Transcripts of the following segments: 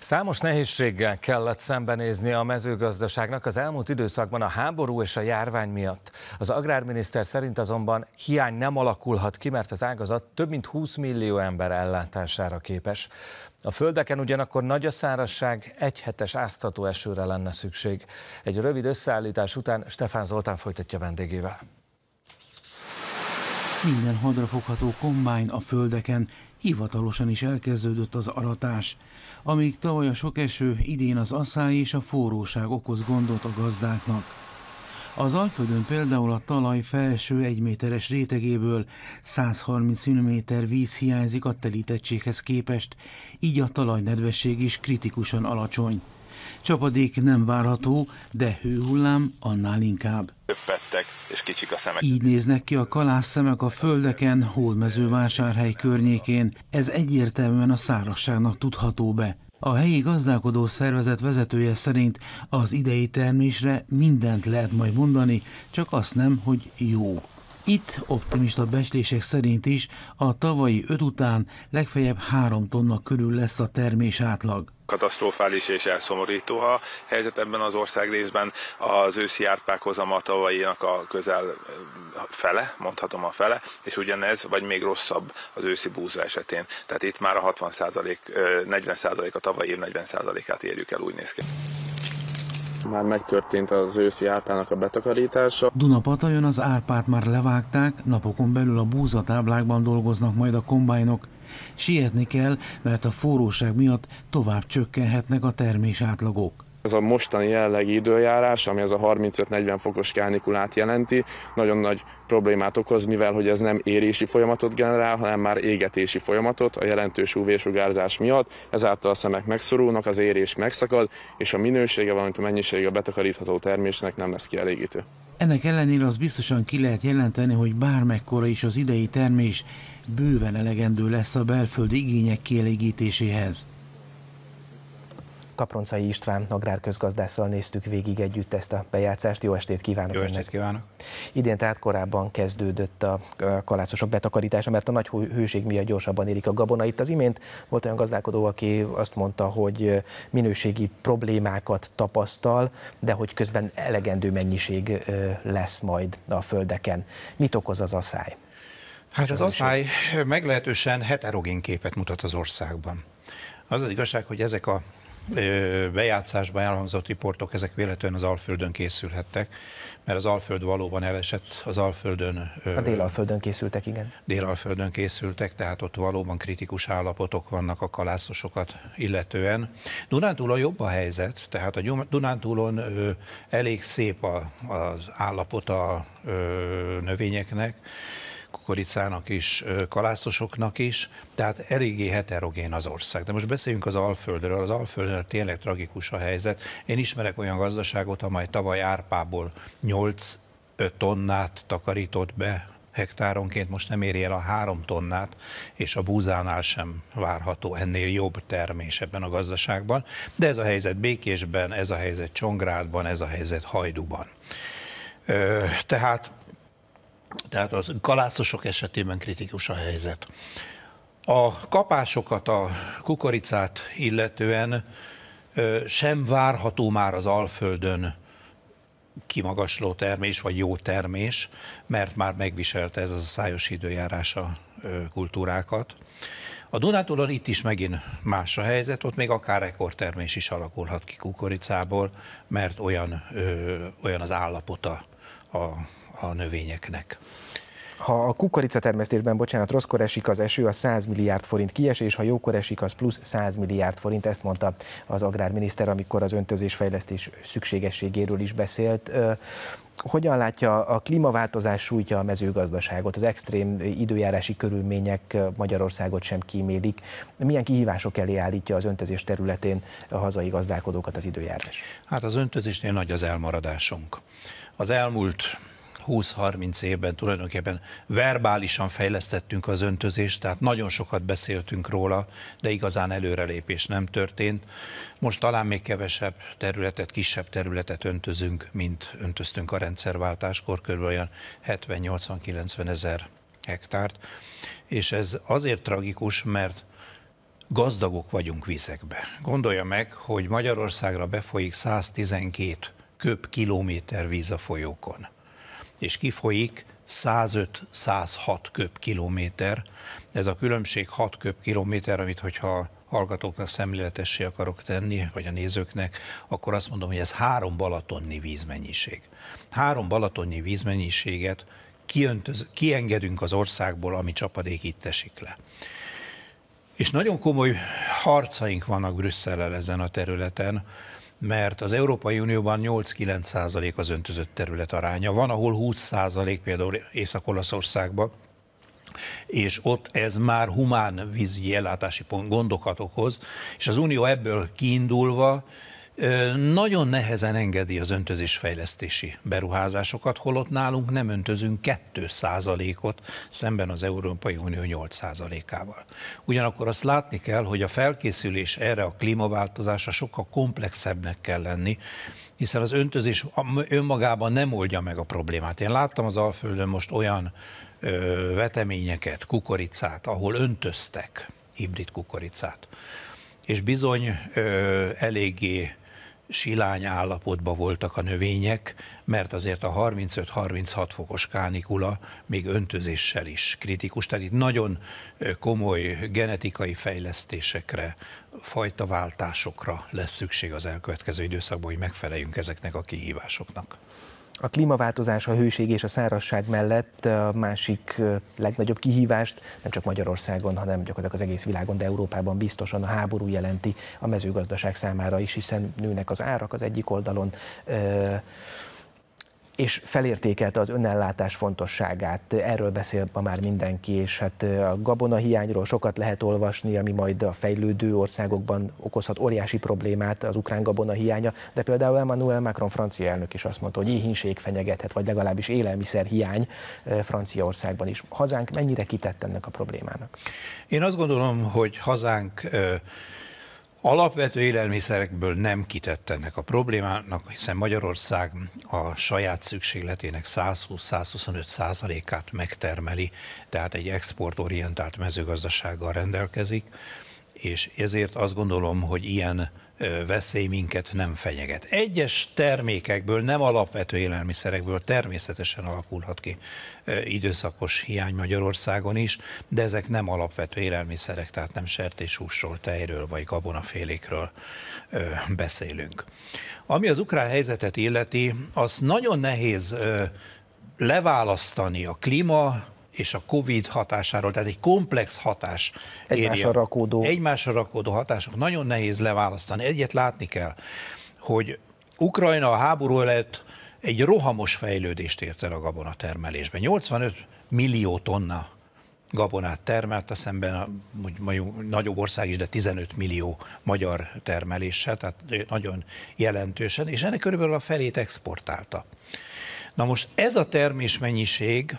Számos nehézséggel kellett szembenézni a mezőgazdaságnak az elmúlt időszakban a háború és a járvány miatt. Az agrárminiszter szerint azonban hiány nem alakulhat ki, mert az ágazat több mint 20 millió ember ellátására képes. A földeken ugyanakkor nagy a szárasság, egy hetes áztató esőre lenne szükség. Egy rövid összeállítás után Stefán Zoltán folytatja vendégével. Minden hadrafogható kombány a földeken, Hivatalosan is elkezdődött az aratás. Amíg tavaly a sok eső, idén az asszály és a forróság okoz gondot a gazdáknak. Az Alföldön például a talaj felső egyméteres rétegéből 130 mm víz hiányzik a telítettséghez képest, így a talajnedvesség is kritikusan alacsony. Csapadék nem várható, de hőhullám annál inkább. Többettek és kicsik a szemek. Így néznek ki a kalász szemek a földeken, hódmezővásárhely környékén. Ez egyértelműen a szárasságnak tudható be. A helyi gazdálkodó szervezet vezetője szerint az idei termésre mindent lehet majd mondani, csak azt nem, hogy jó. Itt optimista beslések szerint is a tavalyi öt után legfeljebb három tonna körül lesz a termés átlag katasztrofális és elszomorító a helyzet ebben az ország részben. Az őszi árpákhozama tavalyinak a közel fele, mondhatom a fele, és ugyanez, vagy még rosszabb az őszi búza esetén. Tehát itt már a 60%, 40% a tavalyi év 40%-át érjük el, úgy néz ki. Már megtörtént az őszi árpának a betakarítása. Dunapatajon az árpát már levágták, napokon belül a búzatáblákban dolgoznak majd a kombájnok, Sietni kell, mert a forróság miatt tovább csökkenhetnek a termés átlagok. Ez a mostani jellegi időjárás, ami ez a 35-40 fokos kánikulát jelenti, nagyon nagy problémát okoz, mivel hogy ez nem érési folyamatot generál, hanem már égetési folyamatot a jelentős UV-sugárzás miatt, ezáltal a szemek megszorulnak, az érés megszakad, és a minősége, valamint a mennyisége a betakarítható termésnek nem lesz kielégítő. Ennek ellenére az biztosan ki lehet jelenteni, hogy bármekkora is az idei termés, bőven elegendő lesz a belföldi igények kielégítéséhez. Kaproncai István agrárközgazdásszal néztük végig együtt ezt a bejátszást. Jó estét kívánok! Jó estét kívánok! Idén tehát korábban kezdődött a kalászosok betakarítása, mert a nagy hőség miatt gyorsabban érik a gabona. Itt az imént volt olyan gazdálkodó, aki azt mondta, hogy minőségi problémákat tapasztal, de hogy közben elegendő mennyiség lesz majd a földeken. Mit okoz az asszály? Hát az osztály meglehetősen heterogén képet mutat az országban. Az az igazság, hogy ezek a bejátszásban elhangzott riportok, ezek véletlenül az Alföldön készülhettek, mert az Alföld valóban elesett, az Alföldön... A Délalföldön készültek, igen. Délalföldön készültek, tehát ott valóban kritikus állapotok vannak a kalászosokat illetően. Dunántúlon jobb a helyzet, tehát a Dunántúlon elég szép az állapota növényeknek, kukoricának is, kalászosoknak is, tehát eléggé heterogén az ország. De most beszéljünk az Alföldről. Az Alföldről tényleg tragikus a helyzet. Én ismerek olyan gazdaságot, amely tavaly árpából 8 tonnát takarított be hektáronként most nem éri el a három tonnát, és a búzánál sem várható ennél jobb termés ebben a gazdaságban, de ez a helyzet Békésben, ez a helyzet Csongrádban, ez a helyzet Hajduban. Tehát tehát az kalászosok esetében kritikus a helyzet. A kapásokat, a kukoricát illetően sem várható már az Alföldön kimagasló termés, vagy jó termés, mert már megviselte ez a szájos időjárás a kultúrákat. A Dunátulon itt is megint más a helyzet, ott még akár rekordtermés is alakulhat ki kukoricából, mert olyan, ö, olyan az állapota a a növényeknek. Ha a kukorica termesztésben, bocsánat, rosszkor esik az eső, a 100 milliárd forint kiesés, ha jókor esik, az plusz 100 milliárd forint, ezt mondta az agrárminiszter, amikor az öntözésfejlesztés szükségességéről is beszélt. Hogyan látja a klímaváltozás sújtja a mezőgazdaságot, az extrém időjárási körülmények Magyarországot sem kímélik. Milyen kihívások elé állítja az öntözés területén a hazai gazdálkodókat az időjárás? Hát az öntözésnél nagy az elmaradásunk. Az elmúlt 20-30 évben tulajdonképpen verbálisan fejlesztettünk az öntözést, tehát nagyon sokat beszéltünk róla, de igazán előrelépés nem történt. Most talán még kevesebb területet, kisebb területet öntözünk, mint öntöztünk a rendszerváltáskor, kb. olyan 70-80-90 ezer hektárt, és ez azért tragikus, mert gazdagok vagyunk vizekbe. Gondolja meg, hogy Magyarországra befolyik 112 köbkilométer víz a folyókon és kifolyik 105-106 köbkilométer. Ez a különbség 6 köbkilométer, amit hogyha hallgatóknak szemléletessé akarok tenni, vagy a nézőknek, akkor azt mondom, hogy ez három balatonni vízmennyiség. Három balatonni vízmennyiséget kiöntöz, kiengedünk az országból, ami csapadék itt esik le. És nagyon komoly harcaink vannak Brüsszellel ezen a területen, mert az Európai Unióban 8-9 százalék az öntözött terület aránya. Van, ahol 20 százalék, például Észak-Olaszországban, és ott ez már humán vízügyi ellátási pont gondokat okoz, és az Unió ebből kiindulva nagyon nehezen engedi az öntözés fejlesztési beruházásokat, holott nálunk nem öntözünk 2%-ot szemben az Európai Unió 8%-ával. Ugyanakkor azt látni kell, hogy a felkészülés erre a klímaváltozásra sokkal komplexebbnek kell lenni, hiszen az öntözés önmagában nem oldja meg a problémát. Én láttam az Alföldön most olyan ö, veteményeket, kukoricát, ahol öntöztek hibrid kukoricát, és bizony ö, eléggé silány állapotban voltak a növények, mert azért a 35-36 fokos kánikula még öntözéssel is kritikus. Tehát itt nagyon komoly genetikai fejlesztésekre, fajtaváltásokra lesz szükség az elkövetkező időszakban, hogy megfeleljünk ezeknek a kihívásoknak. A klímaváltozás, a hőség és a szárazság mellett a másik legnagyobb kihívást nem csak Magyarországon, hanem gyakorlatilag az egész világon, de Európában biztosan a háború jelenti a mezőgazdaság számára is, hiszen nőnek az árak az egyik oldalon. Ö- és felértékelte az önellátás fontosságát. Erről beszél ma már mindenki, és hát a gabona hiányról sokat lehet olvasni, ami majd a fejlődő országokban okozhat óriási problémát, az ukrán gabona hiánya, de például Emmanuel Macron francia elnök is azt mondta, hogy éhínség fenyegethet, vagy legalábbis élelmiszer hiány Franciaországban is. Hazánk mennyire kitett ennek a problémának? Én azt gondolom, hogy hazánk Alapvető élelmiszerekből nem kitett ennek a problémának, hiszen Magyarország a saját szükségletének 120-125 százalékát megtermeli, tehát egy exportorientált mezőgazdasággal rendelkezik, és ezért azt gondolom, hogy ilyen veszély minket nem fenyeget. Egyes termékekből, nem alapvető élelmiszerekből természetesen alakulhat ki időszakos hiány Magyarországon is, de ezek nem alapvető élelmiszerek, tehát nem sertéshúsról, tejről vagy gabonafélékről beszélünk. Ami az ukrán helyzetet illeti, az nagyon nehéz leválasztani a klíma és a COVID hatásáról, tehát egy komplex hatás Egymásra rakódó. Egymásra rakódó hatások. Nagyon nehéz leválasztani. Egyet látni kell, hogy Ukrajna a háború előtt egy rohamos fejlődést ért el a gabonatermelésben. 85 millió tonna gabonát termelt, a szemben a, mondjuk, nagyobb ország is, de 15 millió magyar termelése, tehát nagyon jelentősen, és ennek körülbelül a felét exportálta. Na most ez a termésmennyiség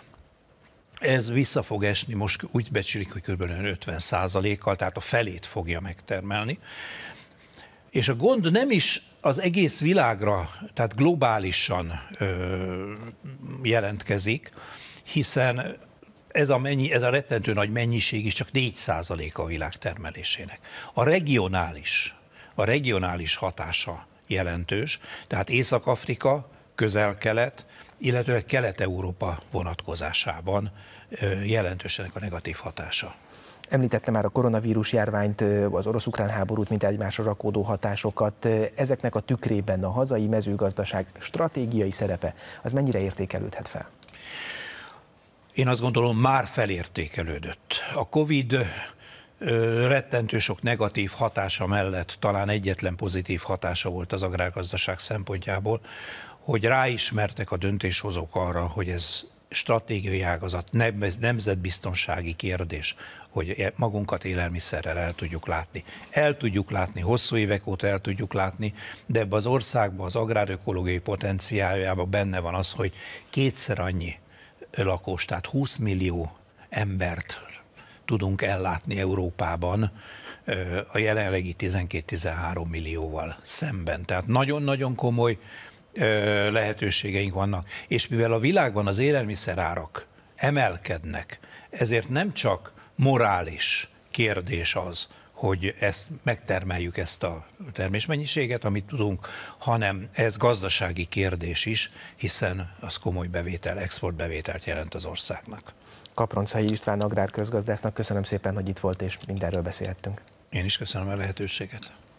ez vissza fog esni, most úgy becsülik, hogy kb. 50 kal tehát a felét fogja megtermelni. És a gond nem is az egész világra, tehát globálisan ö, jelentkezik, hiszen ez a, mennyi, ez a rettentő nagy mennyiség is csak 4% a világ termelésének. A regionális, a regionális hatása jelentős, tehát Észak-Afrika, Közel-Kelet, illetőleg Kelet-Európa vonatkozásában jelentősenek a negatív hatása. Említette már a koronavírus járványt, az orosz-ukrán háborút, mint egymásra rakódó hatásokat. Ezeknek a tükrében a hazai mezőgazdaság stratégiai szerepe, az mennyire értékelődhet fel? Én azt gondolom, már felértékelődött. A COVID rettentő sok negatív hatása mellett talán egyetlen pozitív hatása volt az agrárgazdaság szempontjából, hogy ráismertek a döntéshozók arra, hogy ez stratégiai ágazat, nemzetbiztonsági kérdés, hogy e, magunkat élelmiszerrel el tudjuk látni. El tudjuk látni, hosszú évek óta el tudjuk látni, de ebbe az országban az agrárökológiai potenciáljában benne van az, hogy kétszer annyi lakos, tehát 20 millió embert tudunk ellátni Európában a jelenlegi 12-13 millióval szemben. Tehát nagyon-nagyon komoly lehetőségeink vannak. És mivel a világban az élelmiszerárak emelkednek, ezért nem csak morális kérdés az, hogy ezt megtermeljük ezt a termésmennyiséget, amit tudunk, hanem ez gazdasági kérdés is, hiszen az komoly bevétel, exportbevételt jelent az országnak. Kaproncai István agrárközgazdásznak köszönöm szépen, hogy itt volt és mindenről beszélhettünk. Én is köszönöm a lehetőséget.